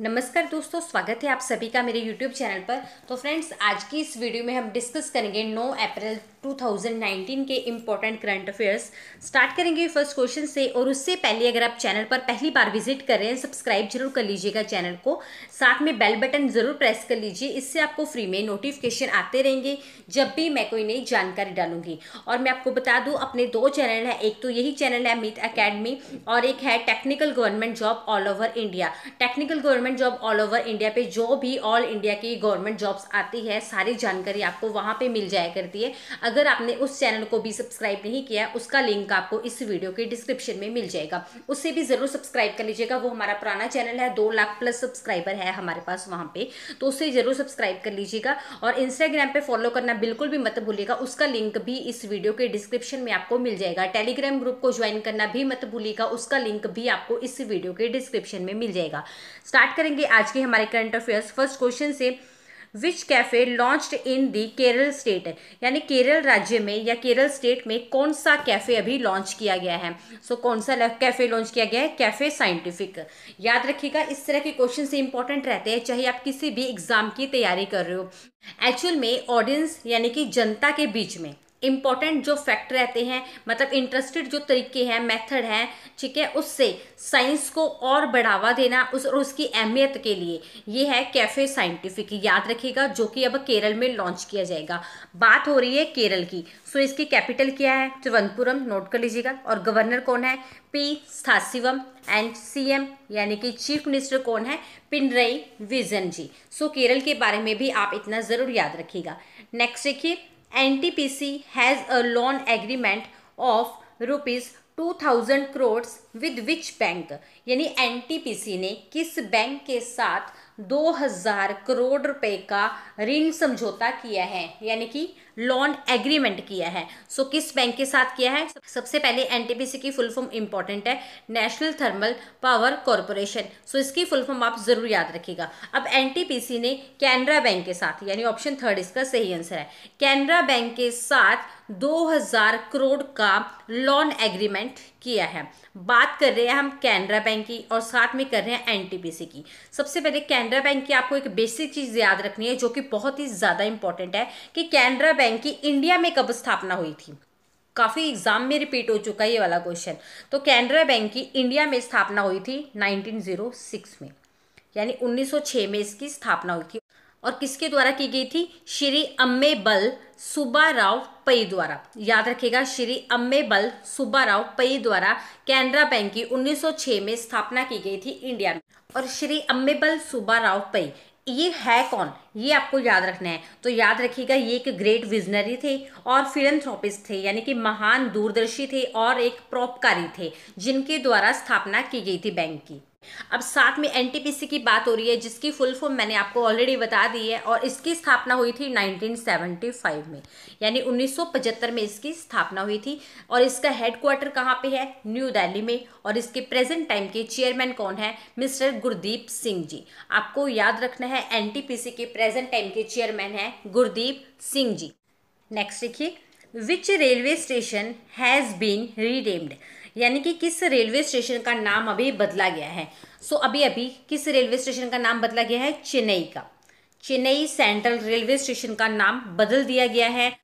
नमस्कार दोस्तों स्वागत है आप सभी का मेरे YouTube चैनल पर तो फ्रेंड्स आज की इस वीडियो में हम डिस्कस करेंगे 9 अप्रैल 2019 के इम्पोर्टेंट करंट अफेयर्स स्टार्ट करेंगे फर्स्ट क्वेश्चन से और उससे पहले अगर आप चैनल पर पहली बार विजिट कर रहे हैं सब्सक्राइब जरूर कर लीजिएगा चैनल को साथ में बेल बटन जरूर प्रेस कर लीजिए इससे आपको फ्री में नोटिफिकेशन आते रहेंगे जब भी मैं कोई नई जानकारी डालूंगी और मैं आपको बता दूँ अपने दो चैनल हैं एक तो यही चैनल है मिथ अकेडमी और एक है technical government job all over India technical government job all over India पर जो भी ऑल इंडिया की गवर्नमेंट जॉब्स आती है सारी जानकारी आपको वहाँ पर मिल जाया करती है अगर आपने उस चैनल को भी सब्सक्राइब नहीं किया उसका लिंक आपको इस वीडियो के डिस्क्रिप्शन में मिल जाएगा उससे भी ज़रूर सब्सक्राइब कर लीजिएगा वो हमारा पुराना चैनल है दो लाख प्लस सब्सक्राइबर है हमारे पास वहां पे तो उसे ज़रूर सब्सक्राइब कर लीजिएगा और इंस्टाग्राम पर फॉलो करना बिल्कुल भी मत भूलिएगा उसका लिंक भी इस वीडियो के डिस्क्रिप्शन में आपको मिल जाएगा टेलीग्राम ग्रुप को ज्वाइन करना भी मत भूलिएगा उसका लिंक भी आपको इस वीडियो के डिस्क्रिप्शन में मिल जाएगा स्टार्ट करेंगे आज के हमारे करंट अफेयर्स फर्स्ट क्वेश्चन से which cafe launched in the Kerala state यानी केरल राज्य में या केरल स्टेट में कौन सा कैफ़े अभी लॉन्च किया गया है सो so, कौन सा कैफ़े लॉन्च किया गया है कैफ़े साइंटिफिक याद रखिएगा इस तरह के क्वेश्चन से इंपॉर्टेंट रहते हैं चाहे आप किसी भी एग्ज़ाम की तैयारी कर रहे हो एक्चुअल में ऑडियंस यानी कि जनता के बीच में इंपॉर्टेंट जो फैक्ट रहते हैं मतलब इंटरेस्टेड जो तरीके हैं मेथड हैं ठीक है उससे साइंस को और बढ़ावा देना उस और उसकी अहमियत के लिए ये है कैफ़े साइंटिफिक याद रखिएगा जो कि अब केरल में लॉन्च किया जाएगा बात हो रही है केरल की सो इसकी कैपिटल क्या है तिरुवनंतपुरम नोट कर लीजिएगा और गवर्नर कौन है पी स्थासिवम एंड एम यानी कि चीफ मिनिस्टर कौन है पिनरई विजन जी सो केरल के बारे में भी आप इतना ज़रूर याद रखिएगा नेक्स्ट देखिए N T P C has a loan agreement of rupees two thousand crores with which bank यानी एन टी पी सी ने किस बैंक के साथ दो हज़ार करोड़ रुपए का ऋण समझौता किया है यानी कि लोन एग्रीमेंट किया है सो so, किस बैंक के साथ किया है सबसे पहले एनटीपीसी की फुल फॉर्म इंपॉर्टेंट है National Thermal Power Corporation so इसकी फुल फॉर्म आप जरूर याद रखिएगा अब एनटीपीसी ने कैनरा बैंक के साथ यानी ऑप्शन थर्ड इसका सही आंसर है कैनरा बैंक के साथ 2000 करोड़ का लोन एग्रीमेंट किया है बात कर रहे हैं हम कैनरा बैंक की और साथ में कर रहे हैं एनटीपीसी की सबसे पहले कैनरा बैंक की आपको एक बेसिक चीज़ याद रखनी है जो कि बहुत ही ज़्यादा इंपॉर्टेंट है कि कैनरा बैंक बैंक की इंडिया में कब स्थापना हुई थी काफ़ी एग्जाम में रिपीट हो चुका है ये वाला क्वेश्चन तो कैनरा बैंक की इंडिया में स्थापना हुई थी 1906 में यानी 1906 में इसकी स्थापना हुई थी और किसके द्वारा की गई थी श्री अम्मे बल सुब्बा राव पई द्वारा याद रखिएगा श्री अम्मे बल सुब्बा राव पई द्वारा कैनरा बैंक की 1906 में स्थापना की गई थी इंडिया में और श्री बल सुब्बा राव पई ये है कौन ये आपको याद रखना है तो याद रखिएगा ये एक ग्रेट विजनरी थे और फिलंथ्रोपिस्ट थे यानी कि महान दूरदर्शी थे और एक प्रोपकारी थे जिनके द्वारा स्थापना की गई थी बैंक की अब साथ में एनटीपीसी की बात हो रही है जिसकी फुल फॉर्म मैंने आपको ऑलरेडी बता दी है और इसकी स्थापना हुई थी 1975 में यानी 1975 में इसकी स्थापना हुई थी और इसका हेडक्वार्टर कहाँ पे है न्यू दिल्ली में और इसके प्रेजेंट टाइम के चेयरमैन कौन है मिस्टर गुरदीप सिंह जी आपको याद रखना है एन के प्रेजेंट टाइम के चेयरमैन है गुरदीप सिंह जी नेक्स्ट देखिए which railway station has been renamed यानी कि किस रेलवे स्टेशन का नाम अभी बदला गया है सो अभी अभी किस रेलवे स्टेशन का नाम बदला गया है चेन्नई का चेन्नई सेंट्रल रेलवे स्टेशन का नाम बदल दिया गया है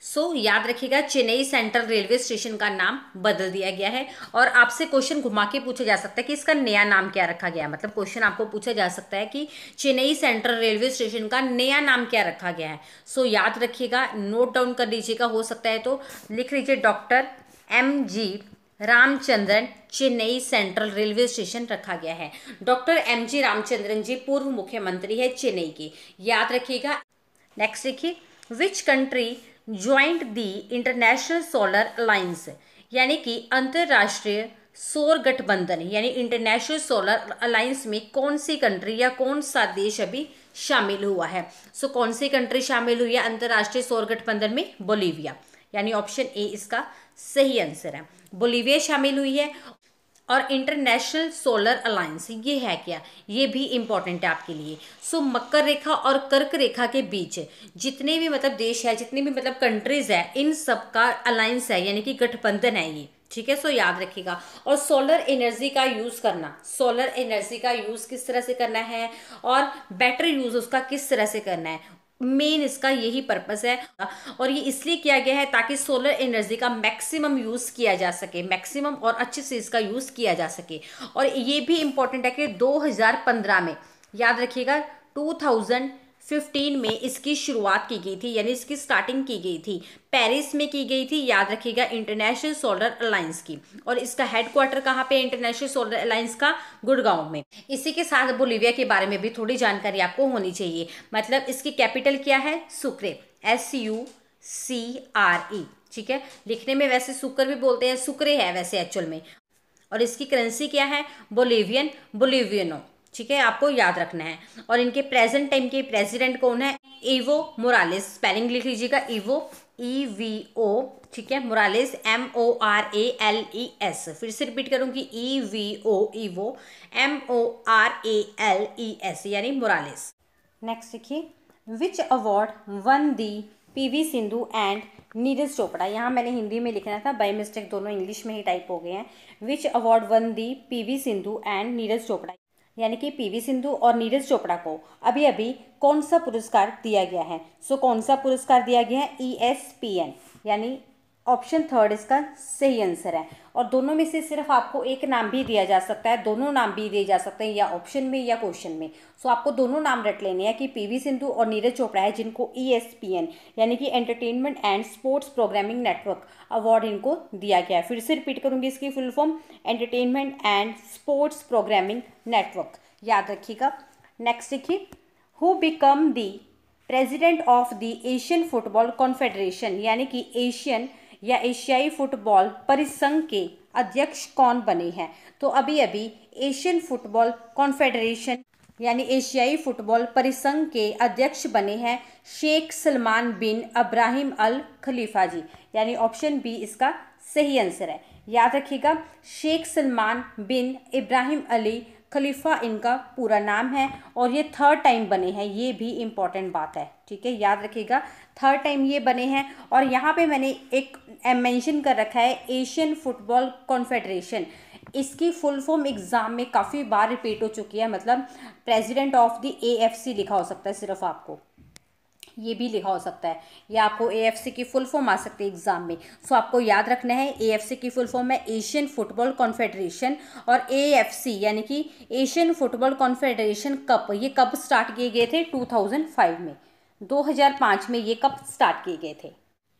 सो so, याद रखिएगा चेन्नई सेंट्रल रेलवे स्टेशन का नाम बदल दिया गया है और आपसे क्वेश्चन घुमा के पूछा जा सकता है कि इसका नया नाम क्या रखा गया है मतलब क्वेश्चन आपको पूछा जा सकता है कि चेन्नई सेंट्रल रेलवे स्टेशन का नया नाम क्या रखा गया है सो so, याद रखिएगा नोट डाउन कर लीजिएगा हो सकता है तो लिख लीजिए doctor M G Ramachandran Chennai Central railway station रखा गया है doctor M G Ramachandran ji पूर्व मुख्यमंत्री है चेन्नई के याद रखिएगा नेक्स्ट देखिए which country joined the International Solar Alliance यानी कि अंतर्राष्ट्रीय सौर गठबंधन यानी इंटरनेशनल सोलर अलायंस में कौन सी कंट्री या कौन सा देश अभी शामिल हुआ है सो so, कौन सी कंट्री शामिल हुई है अंतर्राष्ट्रीय सौर गठबंधन में बोलीविया यानी ऑप्शन ए इसका सही आंसर है बोलीविया शामिल हुई है और इंटरनेशनल सोलर अलायंस ये है क्या ये भी इम्पॉर्टेंट है आपके लिए सो मकर रेखा और कर्क रेखा के बीच जितने भी मतलब देश है जितने भी मतलब कंट्रीज़ है इन सब का अलायंस है यानी कि गठबंधन है ये ठीक है सो याद रखिएगा और सोलर एनर्जी का यूज़ करना सोलर एनर्जी का यूज़ किस तरह से करना है और बेटर यूज़ उसका किस तरह से करना है मेन इसका यही पर्पस है और ये इसलिए किया गया है ताकि सोलर एनर्जी का मैक्सिमम यूज़ किया जा सके मैक्सिमम और अच्छे से इसका यूज़ किया जा सके और ये भी इम्पोर्टेंट है कि 2015 में याद रखिएगा 2000 फिफ्टीन में इसकी शुरुआत की गई थी यानी इसकी स्टार्टिंग की गई थी पेरिस में की गई थी याद रखिएगा इंटरनेशनल सोलर अलायंस की और इसका हेडक्वार्टर कहाँ पे इंटरनेशनल सोलर अलायंस का गुड़गांव में इसी के साथ बोलीविया के बारे में भी थोड़ी जानकारी आपको होनी चाहिए मतलब इसकी कैपिटल क्या है Sucre S U C R E e। ठीक है लिखने में वैसे सुकर भी बोलते हैं सुक्रे है वैसे एक्चुअल में और इसकी करेंसी क्या है बोलीवियन बोलीवियनो ठीक है आपको याद रखना है और इनके प्रेजेंट टाइम के प्रेसिडेंट कौन है ईवो मोरालिस स्पेलिंग लिख लीजिएगा ईवो ई वी ओ ठीक है Morales M O R A L E S फिर से रिपीट करूँगी ई वी ओ वो M O R A L E S यानी मोरालिस नेक्स्ट देखिए which award won the P V Sindhu and Neeraj Chopra यहाँ मैंने हिंदी में लिखना था बाई मिस्टेक दोनों इंग्लिश में ही टाइप हो गए हैं which award won the P V Sindhu and Neeraj Chopra यानी कि पीवी सिंधु और नीरज चोपड़ा को अभी अभी कौन सा पुरस्कार दिया गया है सो कौन सा पुरस्कार दिया गया है ई एस पी एन यानी ऑप्शन थर्ड इसका सही आंसर है और दोनों में से सिर्फ आपको एक नाम भी दिया जा सकता है दोनों नाम भी दिए जा सकते हैं या ऑप्शन में या क्वेश्चन में सो आपको दोनों नाम रट लेने हैं कि पीवी सिंधु और नीरज चोपड़ा है जिनको ईएसपीएन e यानी कि Entertainment and Sports Programming Network award इनको दिया गया है फिर से रिपीट करूँगी इसकी full form Entertainment and Sports Programming Network याद रखिएगा नेक्स्ट देखिए who became the president of the Asian Football Confederation यानी कि एशियन या एशियाई फुटबॉल परिसंघ के अध्यक्ष कौन बने हैं तो अभी अभी एशियन फुटबॉल कॉन्फेडरेशन यानी एशियाई फुटबॉल परिसंघ के अध्यक्ष बने हैं शेख सलमान बिन अब्राहिम अल खलीफा जी यानी ऑप्शन बी इसका सही आंसर है याद रखिएगा शेख सलमान बिन इब्राहिम अली खलीफा इनका पूरा नाम है और ये थर्ड टाइम बने हैं ये भी इम्पॉर्टेंट बात है ठीक है याद रखिएगा थर्ड टाइम ये बने हैं और यहाँ पे मैंने एक मेंशन कर रखा है एशियन फुटबॉल कॉन्फेडरेशन इसकी फुल फॉर्म एग्ज़ाम में काफ़ी बार रिपीट हो चुकी है मतलब प्रेसिडेंट ऑफ द एएफसी लिखा हो सकता है सिर्फ आपको ये भी लिखा हो सकता है या आपको एएफसी की फुल फॉर्म आ सकती है एग्ज़ाम में सो आपको याद रखना है एएफसी की फुल फॉर्म है एशियन फुटबॉल कॉन्फेडरेशन और एएफसी यानी कि एशियन फुटबॉल कॉन्फेडरेशन कप ये कब स्टार्ट किए गए थे 2005 में 2005 में ये कब स्टार्ट किए गए थे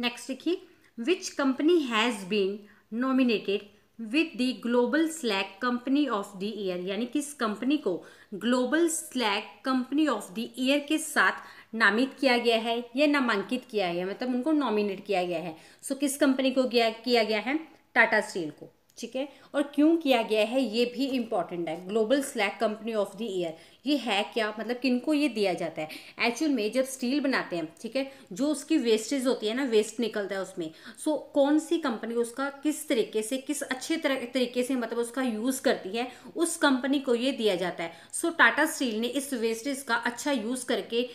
नेक्स्ट देखिए which company has been nominated with the global slag company of the year यानी किस कंपनी को global slag company of the year के साथ नामित किया गया है या नामांकित किया गया मतलब उनको नॉमिनेट किया गया है सो so, किस कंपनी को किया किया गया है टाटा स्टील को ठीक है और क्यों किया गया है ये भी इम्पॉर्टेंट है global slag company of the year ये है क्या मतलब किन को ये दिया जाता है एक्चुअल में जब स्टील बनाते हैं ठीक है जो उसकी वेस्टेज होती है ना वेस्ट निकलता है उसमें सो so, कौन सी कंपनी उसका किस तरीके से किस अच्छे तरीके से मतलब उसका यूज़ करती है उस कंपनी को ये दिया जाता है सो so, टाटा स्टील ने इस वेस्टेज का अच्छा यूज़ करके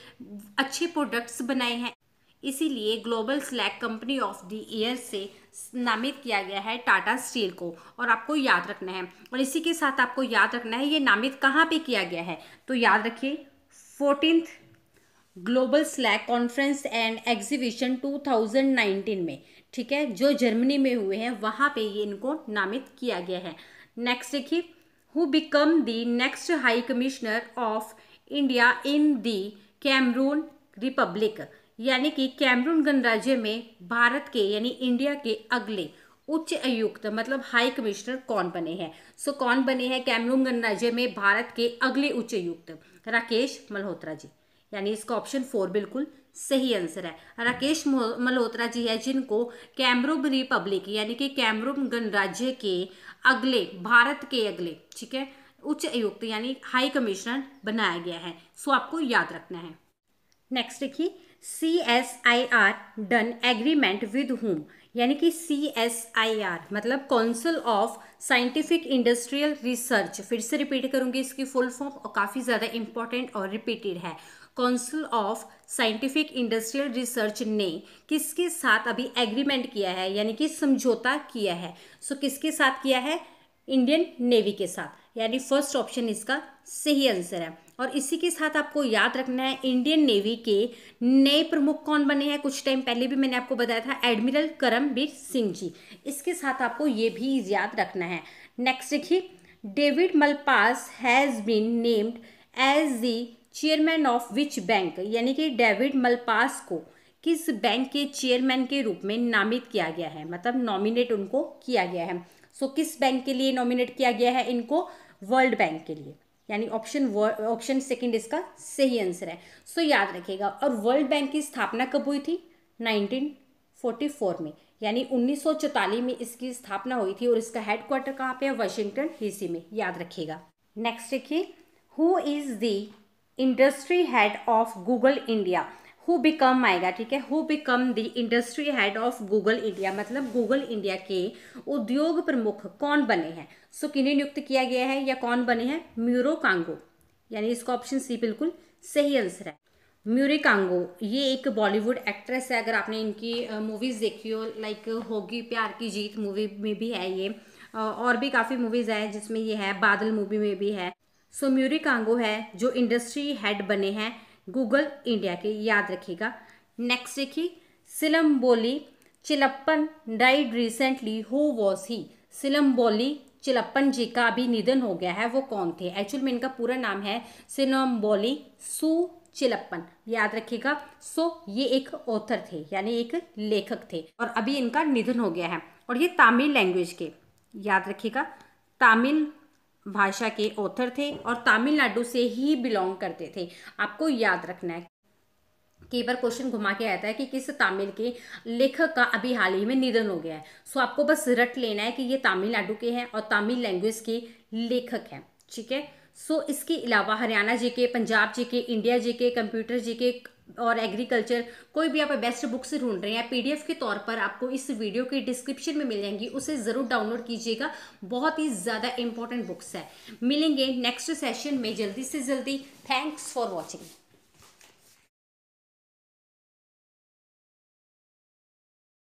अच्छे प्रोडक्ट्स बनाए हैं इसीलिए global slag company of the year से नामित किया गया है टाटा स्टील को और आपको याद रखना है और इसी के साथ आपको याद रखना है ये नामित कहाँ पे किया गया है तो याद रखिए fourteen global slag conference and exhibition 2019 में ठीक है जो जर्मनी में हुए हैं वहाँ पे ये इनको नामित किया गया है नेक्स्ट देखिए who become the next high commissioner of India in the Cameroon republic यानी कि कैमरून गणराज्य में भारत के यानी इंडिया के अगले उच्च आयुक्त मतलब हाई कमिश्नर कौन बने हैं सो so, कौन बने हैं कैमरून गणराज्य में भारत के अगले उच्च आयुक्त राकेश मल्होत्रा जी यानी इसका ऑप्शन फोर बिल्कुल सही आंसर है राकेश मल्होत्रा जी है जिनको कैमरूम रिपब्लिक यानी कि कैमरूम गणराज्य के अगले भारत के अगले ठीक है उच्च आयुक्त यानी हाई कमिश्नर बनाया गया है सो आपको याद रखना है नेक्स्ट देखिए C S I R done agreement with home यानी कि सी एस आई आर मतलब Council of Scientific Industrial Research फिर से रिपीट करूंगी इसकी फुल फॉर्म और काफ़ी ज़्यादा इंपॉर्टेंट और रिपीटेड है Council of Scientific Industrial Research ने किसके साथ अभी एग्रीमेंट किया है यानी कि समझौता किया है सो so, किसके साथ किया है इंडियन नेवी के साथ यानी फर्स्ट ऑप्शन इसका सही आंसर है और इसी के साथ आपको याद रखना है इंडियन नेवी के नए प्रमुख कौन बने हैं कुछ टाइम पहले भी मैंने आपको बताया था एडमिरल करमबीर सिंह जी इसके साथ आपको ये भी याद रखना है नेक्स्ट देखिए David Malpass has been named as the chairman of which bank यानी कि डेविड मलपास को किस बैंक के चेयरमैन के रूप में नामित किया गया है मतलब नॉमिनेट उनको किया गया है सो so, किस बैंक के लिए नॉमिनेट किया गया है इनको वर्ल्ड बैंक के लिए यानी ऑप्शन ऑप्शन सेकंड इसका सही आंसर है सो so, याद रखिएगा और वर्ल्ड बैंक की स्थापना कब हुई थी 1944 में यानी 1944 में इसकी स्थापना हुई थी और इसका हेडक्वार्टर कहाँ पे है वाशिंगटन डीसी में याद रखिएगा नेक्स्ट देखिए who is the industry head of Google India who become आएगा ठीक है who become the industry head of Google India मतलब गूगल इंडिया के उद्योग प्रमुख कौन बने हैं सो so, किन्हें नियुक्त किया गया है या कौन बने हैं म्यूरो कांगो यानी इसका ऑप्शन सी बिल्कुल सही आंसर है म्यूरी कांगो ये एक बॉलीवुड एक्ट्रेस है अगर आपने इनकी मूवीज़ देखी हो लाइक होगी प्यार की जीत मूवी में भी है ये और भी काफ़ी मूवीज़ है जिसमें ये है बादल मूवी में भी है सो म्यूरी कांगो है जो इंडस्ट्री हेड बने हैं गूगल इंडिया के याद रखिएगा नेक्स्ट देखिए Silamboli Chellappan died recently who was he Silamboli Chellappan जी का अभी निधन हो गया है वो कौन थे एक्चुअल में इनका पूरा नाम है सिलम बोली सु चिलप्पन याद रखिएगा सो ये एक ऑथर थे यानी एक लेखक थे और अभी इनका निधन हो गया है और ये तमिल लैंग्वेज के याद रखिएगा तमिल भाषा के ऑथर थे और तमिलनाडु से ही बिलोंग करते थे आपको याद रखना है कई बार क्वेश्चन घुमा के आता है कि किस तमिल के लेखक का अभी हाल ही में निधन हो गया है सो आपको बस रट लेना है कि ये तमिलनाडु के हैं और तमिल लैंग्वेज के लेखक हैं ठीक है सो इसके अलावा हरियाणा जी के पंजाब जी के इंडिया जी के कंप्यूटर जी के और एग्रीकल्चर कोई भी आप बेस्ट बुक्स ढूंढ रहे हैं पीडीएफ के तौर पर आपको इस वीडियो के डिस्क्रिप्शन में मिल जाएंगी उसे ज़रूर डाउनलोड कीजिएगा बहुत ही ज़्यादा इंपॉर्टेंट बुक्स है मिलेंगे नेक्स्ट सेशन में जल्दी से जल्दी थैंक्स फॉर वॉचिंग